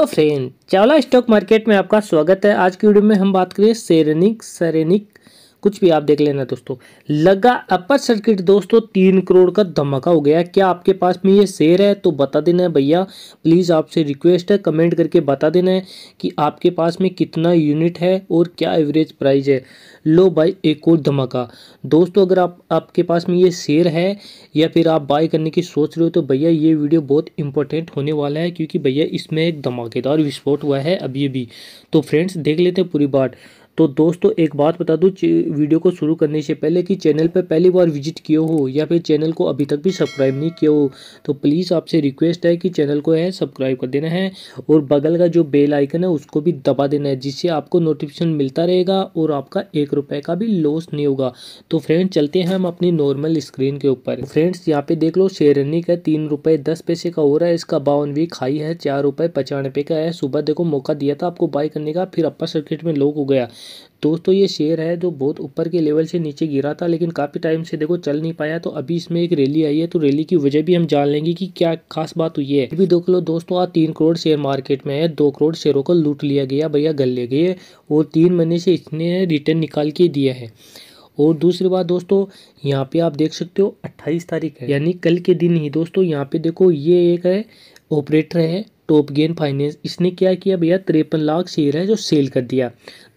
hello friend Chawla stock market में आपका स्वागत है आज की वीडियो में हम बात करें सेरेनिक सेरेनिक कुछ भी आप देख लेना दोस्तों लगा अपर सर्किट दोस्तों तीन करोड़ का धमाका हो गया क्या आपके पास में ये शेयर है तो बता देना है भैया प्लीज़ आपसे रिक्वेस्ट है कमेंट करके बता देना है कि आपके पास में कितना यूनिट है और क्या एवरेज प्राइस है लो भाई एक और धमाका दोस्तों अगर आप आपके पास में ये शेयर है या फिर आप बाय करने की सोच रहे हो तो भैया ये वीडियो बहुत इंपॉर्टेंट होने वाला है क्योंकि भैया इसमें एक धमाकेदार विस्फोट हुआ है अभी अभी तो फ्रेंड्स देख लेते हैं पूरी बात तो दोस्तों एक बात बता दूँ वीडियो को शुरू करने से पहले कि चैनल पर पहली बार विजिट किए हो या फिर चैनल को अभी तक भी सब्सक्राइब नहीं किया हो तो प्लीज़ आपसे रिक्वेस्ट है कि चैनल को है सब्सक्राइब कर देना है और बगल का जो बेल आइकन है उसको भी दबा देना है जिससे आपको नोटिफिकेशन मिलता रहेगा और आपका एक रुपये का भी लॉस नहीं होगा तो फ्रेंड्स चलते हैं हम अपनी नॉर्मल स्क्रीन के ऊपर फ्रेंड्स यहाँ पे देख लो शेरनी का तीन रुपये दस पैसे का हो रहा है इसका वीक हाई है चार रुपये पचानवे का है सुबह देखो मौका दिया था आपको बाई करने का फिर अपर सर्किट में लॉक हो गया तो दोस्तों ये शेयर है जो बहुत ऊपर के लेवल से नीचे गिरा था लेकिन काफ़ी टाइम से देखो चल नहीं पाया तो अभी इसमें एक रैली आई है तो रैली की वजह भी हम जान लेंगे कि क्या खास बात हुई है अभी देख लो दोस्तों आज तीन करोड़ शेयर मार्केट में है दो करोड़ शेयरों को लूट लिया गया भैया गल ले गए और तीन महीने से इसने रिटर्न निकाल के दिया है और दूसरी बात दोस्तों यहाँ पे आप देख सकते हो अट्ठाईस तारीख है यानी कल के दिन ही दोस्तों यहाँ पे देखो ये एक है ऑपरेटर है टॉप गेन फाइनेंस इसने क्या किया भैया तिरपन लाख शेयर है जो सेल कर दिया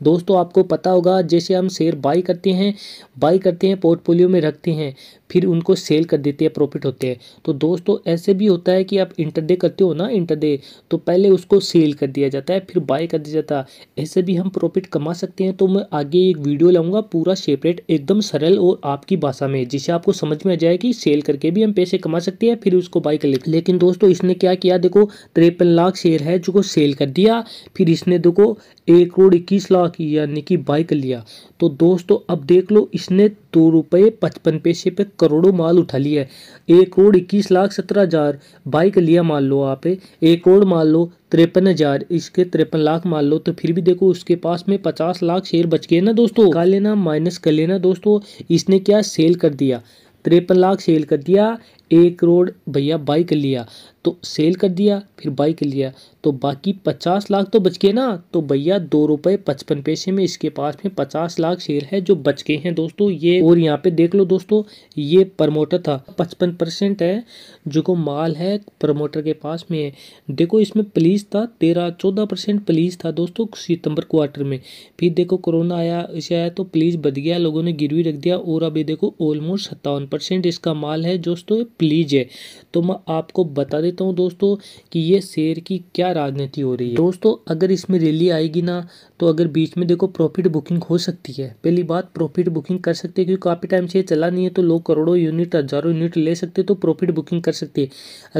दोस्तों आपको पता होगा जैसे हम शेयर बाई करते हैं बाई करते हैं पोर्टफोलियो में रखते हैं फिर उनको सेल कर देते हैं प्रॉफिट होते हैं तो दोस्तों ऐसे भी होता है कि आप इंटरडे करते हो ना इंटरडे तो पहले उसको सेल कर दिया जाता है फिर बाय कर दिया जाता है ऐसे भी हम प्रॉफिट कमा सकते हैं तो मैं आगे एक वीडियो लाऊंगा पूरा सेपरेट एकदम सरल और आपकी भाषा में जिसे आपको समझ में आ जाए कि सेल करके भी हम पैसे कमा सकते हैं फिर उसको बाय कर लेते लेकिन दोस्तों इसने क्या किया देखो तिरपन लाख शेयर है जो सेल कर दिया फिर इसने देखो एक करोड़ इक्कीस लाख यानी कि बाय कर लिया तो दोस्तों अब देख लो इसने तो रुपये पचपन पैसे पे करोड़ों माल उठा लिया है एक करोड़ इक्कीस लाख सत्रह हज़ार बाइक लिया मान लो आप एक करोड़ मान लो तिरपन हज़ार इसके तिरपन लाख मान लो तो फिर भी देखो उसके पास में पचास लाख शेयर बच गए ना दोस्तों का लेना माइनस कर लेना दोस्तों इसने क्या सेल कर दिया तिरपन लाख सेल कर दिया एक करोड़ भैया बाई कर लिया तो सेल कर दिया फिर बाई कर लिया तो बाकी पचास लाख तो बच गए ना तो भैया दो रुपये पचपन पैसे में इसके पास में पचास लाख शेयर है जो बच गए हैं दोस्तों ये और यहाँ पे देख लो दोस्तों ये प्रमोटर था पचपन परसेंट है जो को माल है प्रमोटर के पास में है देखो इसमें पुलिस था तेरह चौदह परसेंट पुलिस था दोस्तों सितंबर क्वार्टर में फिर देखो कोरोना आया इसे आया तो पुलिस बद गया लोगों ने गिरवी रख दिया और अभी देखो ऑलमोस्ट सत्तावन परसेंट इसका माल है दोस्तों लीजिए तो मैं आपको बता देता हूँ दोस्तों कि ये शेयर की क्या राजनीति हो रही है दोस्तों अगर इसमें रैली आएगी ना तो अगर बीच में देखो प्रॉफिट बुकिंग हो सकती है पहली बात प्रॉफिट बुकिंग कर सकते हैं क्योंकि काफ़ी टाइम से ये चला नहीं है तो लोग करोड़ों यूनिट हज़ारों यूनिट ले सकते तो प्रॉफिट बुकिंग कर सकते हैं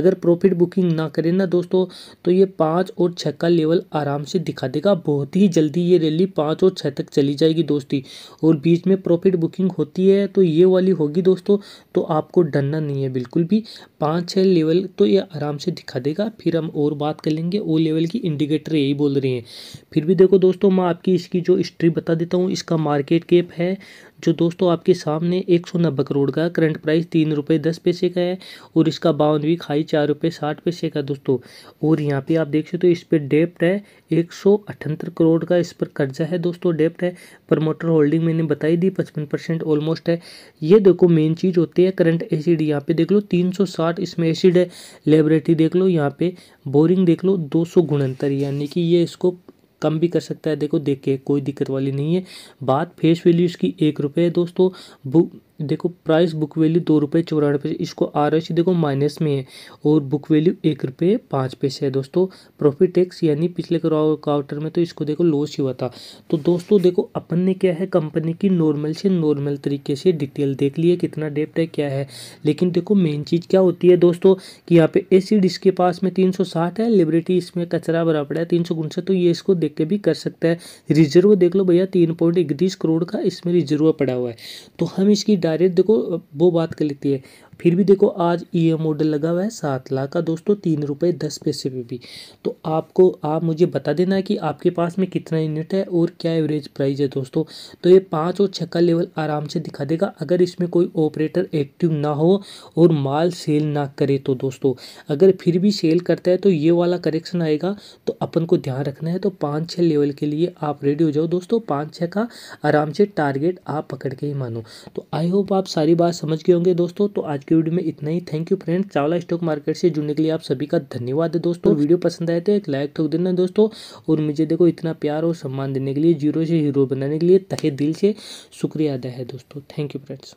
अगर प्रॉफिट बुकिंग ना करें ना दोस्तों तो ये पाँच और छः का लेवल आराम से दिखा देगा बहुत ही जल्दी ये रैली पाँच और छः तक चली जाएगी दोस्ती और बीच में प्रॉफिट बुकिंग होती है तो ये वाली होगी दोस्तों तो आपको डरना नहीं है बिल्कुल बिल्कुल भी पाँच छः लेवल तो ये आराम से दिखा देगा फिर हम और बात कर लेंगे ओ लेवल की इंडिकेटर यही बोल रहे हैं फिर भी देखो दोस्तों मैं आपकी इसकी जो हिस्ट्री बता देता हूँ इसका मार्केट कैप है जो दोस्तों आपके सामने एक सौ नब्बे करोड़ का करंट प्राइस तीन रुपये दस पैसे का है और इसका बावनवी खाई चार रुपये साठ पैसे का दोस्तों और यहाँ पे आप देख सकते हो इस पर डेप्ट है एक सौ अठहत्तर करोड़ का इस पर कर्जा है दोस्तों डेप्ट है प्रमोटर होल्डिंग मैंने बताई दी पचपन परसेंट ऑलमोस्ट है ये देखो मेन चीज़ होती है करंट एसिड यहाँ पे देख लो तीन सौ साठ इसमें एसिड है लेबरेटरी देख लो यहाँ पे बोरिंग देख लो दो सौ यानी कि ये इसको कम भी कर सकता है देखो देख के कोई दिक्कत वाली नहीं है बात फेस वैल्यूज़ की एक रुपये दोस्तों देखो प्राइस बुक वैल्यू दो रुपये चौरानवे पैसे इसको आर एच देखो माइनस में है और बुक वैल्यू एक रुपये पाँच पैसे है दोस्तों प्रॉफिट टैक्स यानी पिछले क्वार्टर में तो इसको देखो लॉस ही हुआ था तो दोस्तों देखो अपन ने क्या है कंपनी की नॉर्मल से नॉर्मल तरीके से डिटेल देख ली है कितना डेप्ट है क्या है लेकिन देखो मेन चीज़ क्या होती है दोस्तों कि यहाँ पे एसिड इसके पास में तीन सौ साठ है लिबर्टी इसमें कचरा भरा पड़ा है तीन सौ उनसठ तो ये इसको देख के भी कर सकता है रिजर्व देख लो भैया तीन पॉइंट इकतीस करोड़ का इसमें रिजर्व पड़ा हुआ है तो हम इसकी डायरेक्ट देखो वो बात कर लेती है फिर भी देखो आज ई e मॉडल लगा हुआ है सात लाख का दोस्तों तीन रुपये दस पैसे पे भी तो आपको आप मुझे बता देना कि आपके पास में कितना यूनिट है और क्या एवरेज प्राइस है दोस्तों तो ये पाँच और छः का लेवल आराम से दिखा देगा अगर इसमें कोई ऑपरेटर एक्टिव ना हो और माल सेल ना करे तो दोस्तों अगर फिर भी सेल करता है तो ये वाला करेक्शन आएगा तो अपन को ध्यान रखना है तो पाँच छः लेवल के लिए आप रेडी हो जाओ दोस्तों पाँच छः का आराम से टारगेट आप पकड़ के ही मानो तो आई होप होप आप सारी बात समझ गए होंगे दोस्तों तो आज की वीडियो में इतना ही thank you friend Chawla stock market से जुड़ने के लिए आप सभी का धन्यवाद है दोस्तों वीडियो पसंद आए तो एक लाइक ठोक देना दोस्तों और मुझे देखो इतना प्यार और सम्मान देने के लिए जीरो से हीरो बनाने के लिए तहे दिल से शुक्रिया अदा है दोस्तों थैंक यू फ्रेंड्स